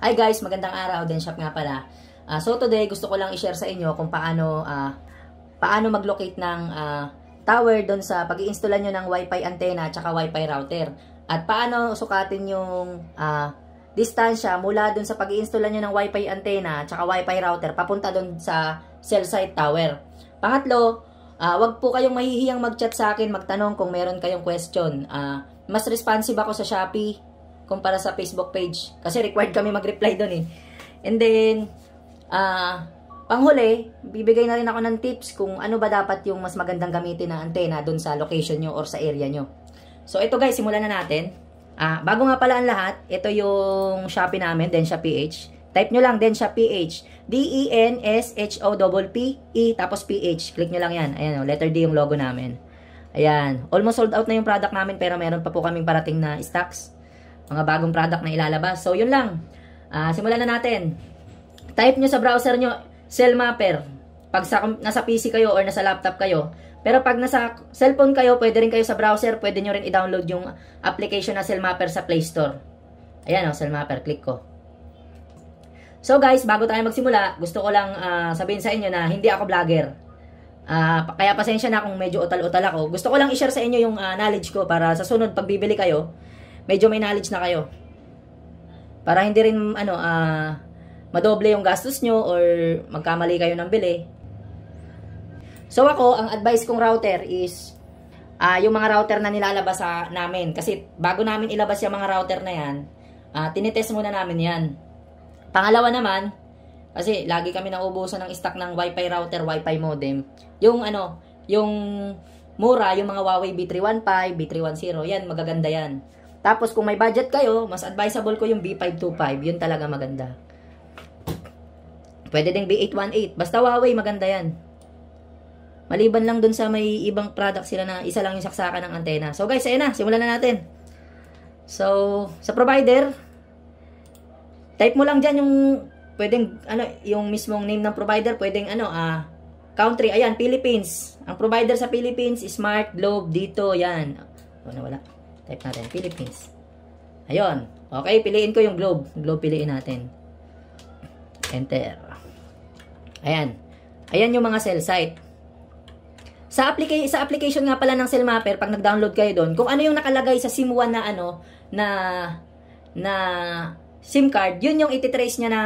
Hi guys, magandang araw, din Shop nga pala. Uh, so today, gusto ko lang i-share sa inyo kung paano uh, paano mag-locate ng uh, tower doon sa pag iinstala nyo ng Wi-Fi antenna at Wi-Fi router. At paano sukatin yung uh, distansya mula doon sa pag iinstala nyo ng Wi-Fi antenna at Wi-Fi router papunta doon sa cell site tower. Pangatlo, uh, wag po kayong mahihiyang mag-chat sa akin, magtanong kung meron kayong question. Uh, mas responsive ako sa Shopee kumpara sa Facebook page. Kasi required kami mag-reply doon eh. And then, ah, uh, panghuli, bibigay na rin ako ng tips kung ano ba dapat yung mas magandang gamitin na antena doon sa location nyo or sa area nyo. So, ito guys, simulan na natin. Ah, bago nga pala ang lahat, ito yung Shopee namin, Densha PH. Type nyo lang, Densha PH. D-E-N-S-H-O-P-P-E, e, tapos PH. Click nyo lang yan. Ayan, oh, letter D yung logo namin. Ayan, almost sold out na yung product namin pero meron pa po kaming parating na stocks mga bagong product na ilalabas. So, yun lang. Uh, simulan na natin. Type nyo sa browser nyo, Cell Mapper. Pag sa, nasa PC kayo or nasa laptop kayo. Pero pag nasa cellphone kayo, pwede rin kayo sa browser, pwede nyo rin i-download yung application na Cell Mapper sa Play Store. Ayan o, oh, Cell Mapper. Click ko. So guys, bago tayo magsimula, gusto ko lang uh, sabihin sa inyo na hindi ako vlogger. Uh, kaya pasensya na kung medyo utal-utal ako. Gusto ko lang i-share sa inyo yung uh, knowledge ko para sa sunod pagbibili kayo, medyo may knowledge na kayo. Para hindi rin, ano, uh, madoble yung gastos nyo or magkamali kayo ng bili. So ako, ang advice kong router is uh, yung mga router na nilalabas sa namin. Kasi bago namin ilabas yung mga router na yan, uh, tinitest muna namin yan. Pangalawa naman, kasi lagi kami nang ubusan ng stock ng wifi router, wifi modem. Yung ano, yung mura, yung mga Huawei B315, B310, yan, magaganda yan. Tapos kung may budget kayo, mas advisable ko yung B525. Yun talaga maganda. Pwede ding B818. Basta Huawei, maganda yan. Maliban lang dun sa may ibang product sila na isa lang yung saksakan ng antena. So guys, ayun na. Simulan na natin. So, sa provider, type mo lang dyan yung pwedeng, ano, yung mismong name ng provider. Pwedeng, ano, ah, country. Ayan, Philippines. Ang provider sa Philippines, Smart Globe, dito, yan. Oh, wala, wala. Type natin, Philippines. Ayun. Okay, piliin ko yung globe. Globe piliin natin. Enter. Ayan. Ayan yung mga cell site. Sa, applica sa application nga pala ng Cellmapper, pag nag-download kayo doon, kung ano yung nakalagay sa SIM1 na ano, na, na SIM card, yun yung ititrace niya na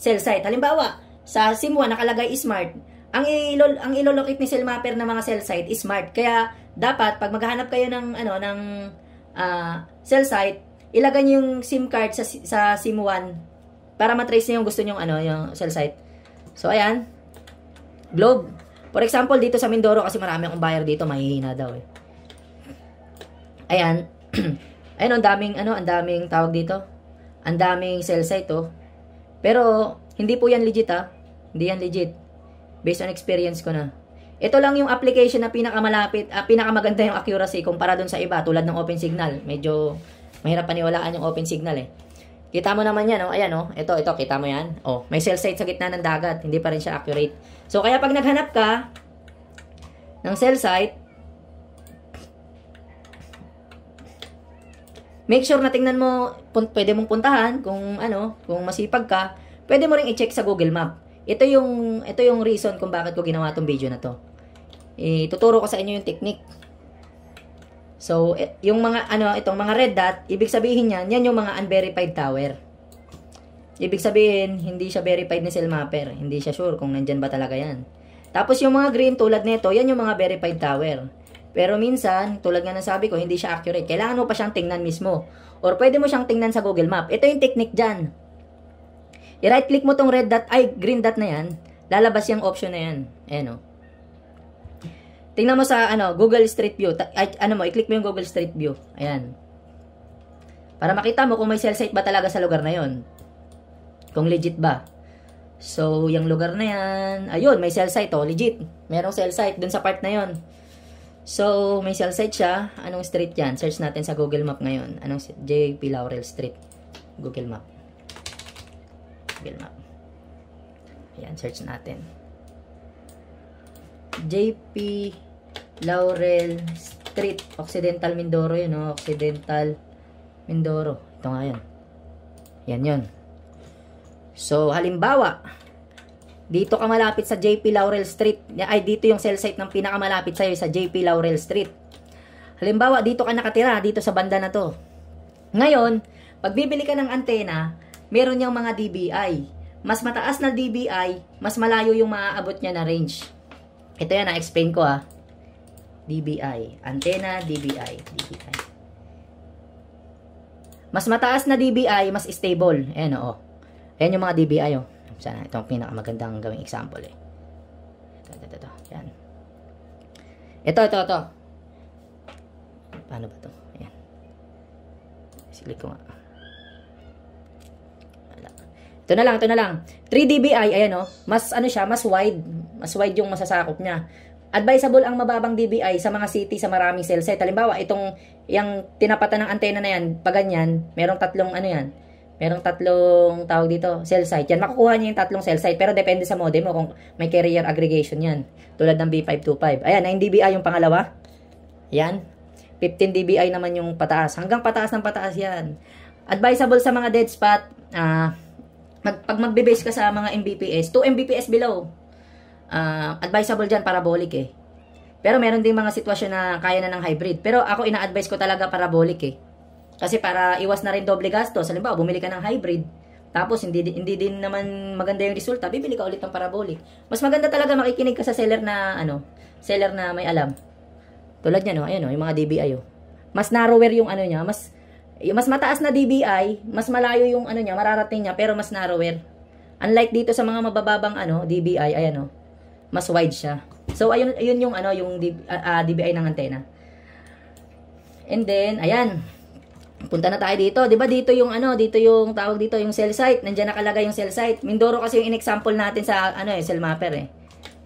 cell site. Halimbawa, sa SIM1 nakalagay smart, ang ilol ang ilolocate ni Cellmapper ng mga cell site is smart. Kaya dapat pag maghanap kayo ng ano ng uh, cell site, ilagay niyo yung SIM card sa, sa SIM 1 para matrace niyo yung gusto niyo ano, yung cell site. So, ayan. Globe. For example, dito sa Mindoro kasi marami akong buyer dito, mahihina daw eh. Ayan. ayan, ang daming, ano, ang daming tawag dito. Ang daming cell site, oh. Pero, hindi po yan legit, ah. Hindi yan legit. Based on experience ko na. Ito lang yung application na pinakamalapit, uh, pinakamaganda yung accuracy kumpara dun sa iba tulad ng open signal. Medyo mahirap paniwalaan yung open signal eh. Kita mo naman yan, oh. ayan oh. ito, ito, kita mo yan. Oh, may cell site sa gitna ng dagat, hindi pa rin siya accurate. So kaya pag naghanap ka ng cell site, make sure na tingnan mo, pwede mong puntahan kung ano, kung masipag ka, pwede mo ring i-check sa Google Map. Ito yung, ito yung reason kung bakit ko ginawa tong video na to. Ituturo ko sa inyo yung technique. So, e, yung mga, ano, itong mga red dot, ibig sabihin yan, yan yung mga unverified tower. Ibig sabihin, hindi siya verified ni Silmapper. Hindi siya sure kung nandyan ba talaga yan. Tapos yung mga green tulad nito, yan yung mga verified tower. Pero minsan, tulad nga ng sabi ko, hindi siya accurate. Kailangan mo pa siyang tingnan mismo. Or pwede mo siyang tingnan sa Google Map. Ito yung technique dyan. I-right click mo tong red dot, ay green dot na yan. Lalabas yung option na yan. Ayan o. Oh. Tingnan mo sa ano, Google Street View. Ay, ano mo, i-click mo yung Google Street View. Ayan. Para makita mo kung may cell site ba talaga sa lugar na yon. Kung legit ba. So, yung lugar na yan, ayun, may cell site, oh, legit. Merong cell site dun sa part na yon. So, may cell site siya. Anong street yan? Search natin sa Google Map ngayon. Anong JP Laurel Street? Google Map. Google Map. Ayan, search natin. JP Laurel Street, Occidental Mindoro yun, oh. Occidental Mindoro. Ito nga yun. Yan yun. So, halimbawa, dito ka malapit sa JP Laurel Street. Ay, dito yung cell site ng pinakamalapit sa'yo, sa JP Laurel Street. Halimbawa, dito ka nakatira, dito sa banda na to. Ngayon, pag bibili ka ng antena, meron niyang mga DBI. Mas mataas na DBI, mas malayo yung maaabot niya na range. Ito yan, na-explain ko ah. DBI. Antenna, DBI. DBI. Mas mataas na DBI, mas stable. Ayan Oh. Ayan yung mga DBI oh. Sana itong pinakamagandang gawing example eh. Ito, ito, ito. Yan. Ito, ito, ito. Paano ba ito? Ayan. Silik ko nga. Ito na lang, ito na lang. 3 dBi, ayan o. Oh. Mas ano siya, mas wide. Mas wide yung masasakop niya. Advisable ang mababang DBI sa mga city sa maraming cell site. Halimbawa, itong yung tinapatan ng antena na yan, pag ganyan, merong tatlong ano yan, merong tatlong tawag dito, cell site. Yan, makukuha niya yung tatlong cell site, pero depende sa modem mo kung may carrier aggregation yan. Tulad ng B525. Ayan, 9 dBi yung pangalawa. Yan. 15 dBi naman yung pataas. Hanggang pataas ng pataas yan. Advisable sa mga dead spot, ah, uh, Mag, pag magbe-base ka sa mga Mbps, 2 Mbps below, uh, advisable dyan parabolic eh. Pero meron ding mga sitwasyon na kaya na ng hybrid. Pero ako ina-advise ko talaga parabolic eh. Kasi para iwas na rin doble gastos. Halimbawa, bumili ka ng hybrid. Tapos hindi, hindi din naman maganda yung resulta, bibili ka ulit ng parabolic. Mas maganda talaga makikinig ka sa seller na ano, seller na may alam. Tulad niya no, ayun no, yung mga DBI oh. Mas narrower yung ano niya, mas yung eh, mas mataas na DBI, mas malayo yung ano niya, mararating niya, pero mas narrower. Unlike dito sa mga mabababang ano, DBI, ayan o, mas wide siya. So, ayun, ayun yung ano, yung DB, uh, ah, ah, DBI ng antena. And then, ayan, punta na tayo dito. 'Di ba dito yung ano, dito yung tawag dito, yung cell site. Nandiyan nakalagay yung cell site. Mindoro kasi yung in-example natin sa ano eh, cell mapper eh.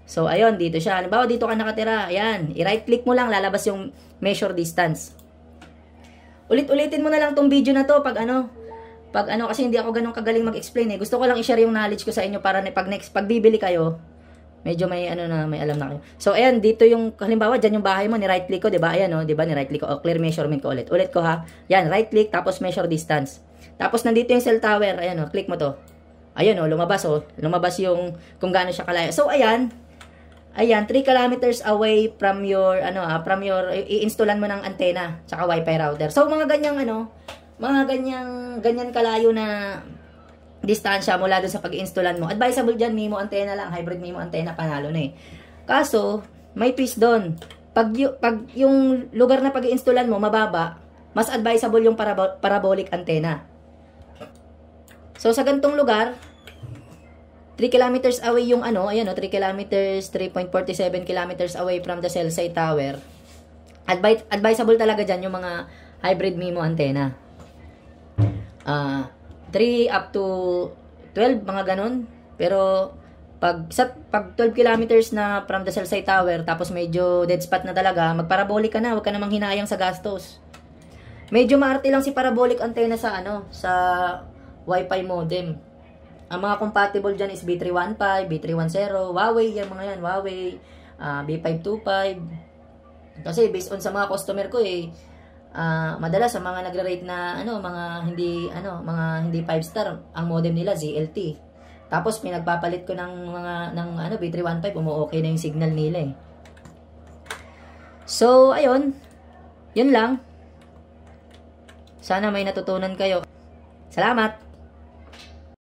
So ayun, dito siya. Halimbawa dito ka nakatira. Ayan, i-right click mo lang lalabas yung measure distance. Ulit-ulitin mo na lang tong video na to pag ano, pag ano kasi hindi ako ganun kagaling mag-explain eh. Gusto ko lang i-share yung knowledge ko sa inyo para na pag next pag bibili kayo, medyo may ano na may alam na kayo. So ayan, dito yung halimbawa diyan yung bahay mo, ni right click ko, 'di ba? Ayan oh, 'di ba? Ni right click ko, oh, clear measurement ko ulit. Ulit ko ha. Yan, right click tapos measure distance. Tapos nandito yung cell tower, ayan oh, click mo to. Ayan oh, lumabas oh. Lumabas yung kung gaano siya kalayo. So ayan, Ayan, 3 kilometers away from your, ano ah, from your, i-installan mo ng antena, tsaka wifi router. So, mga ganyang, ano, mga ganyang, ganyan kalayo na distansya mula dun sa pag-installan mo. Advisable dyan, MIMO antena lang, hybrid MIMO antena, panalo na eh. Kaso, may twist doon. Pag, pag yung lugar na pag-installan mo, mababa, mas advisable yung parabolic antenna. So, sa gantong lugar, 3 kilometers away yung ano, ayan o, 3 kilometers, 3.47 kilometers away from the cell site tower. Advi advisable talaga dyan yung mga hybrid MIMO antenna. Uh, ah, 3 up to 12, mga ganun. Pero, pag, sa, pag 12 kilometers na from the cell site tower, tapos medyo dead spot na talaga, magparabolic ka na, huwag ka namang hinayang sa gastos. Medyo maarte lang si parabolic antenna sa ano, sa Wi-Fi modem. Ang mga compatible dyan is B315, B310, Huawei, yan mga yan, Huawei, uh, ah, B525. Kasi based on sa mga customer ko eh, uh, madalas ang mga nagre-rate na ano, mga hindi ano, mga hindi 5 star, ang modem nila ZLT. Tapos pinagpapalit ko ng mga ng ano B315, umo-okay na yung signal nila eh. So, ayun. 'Yun lang. Sana may natutunan kayo. Salamat.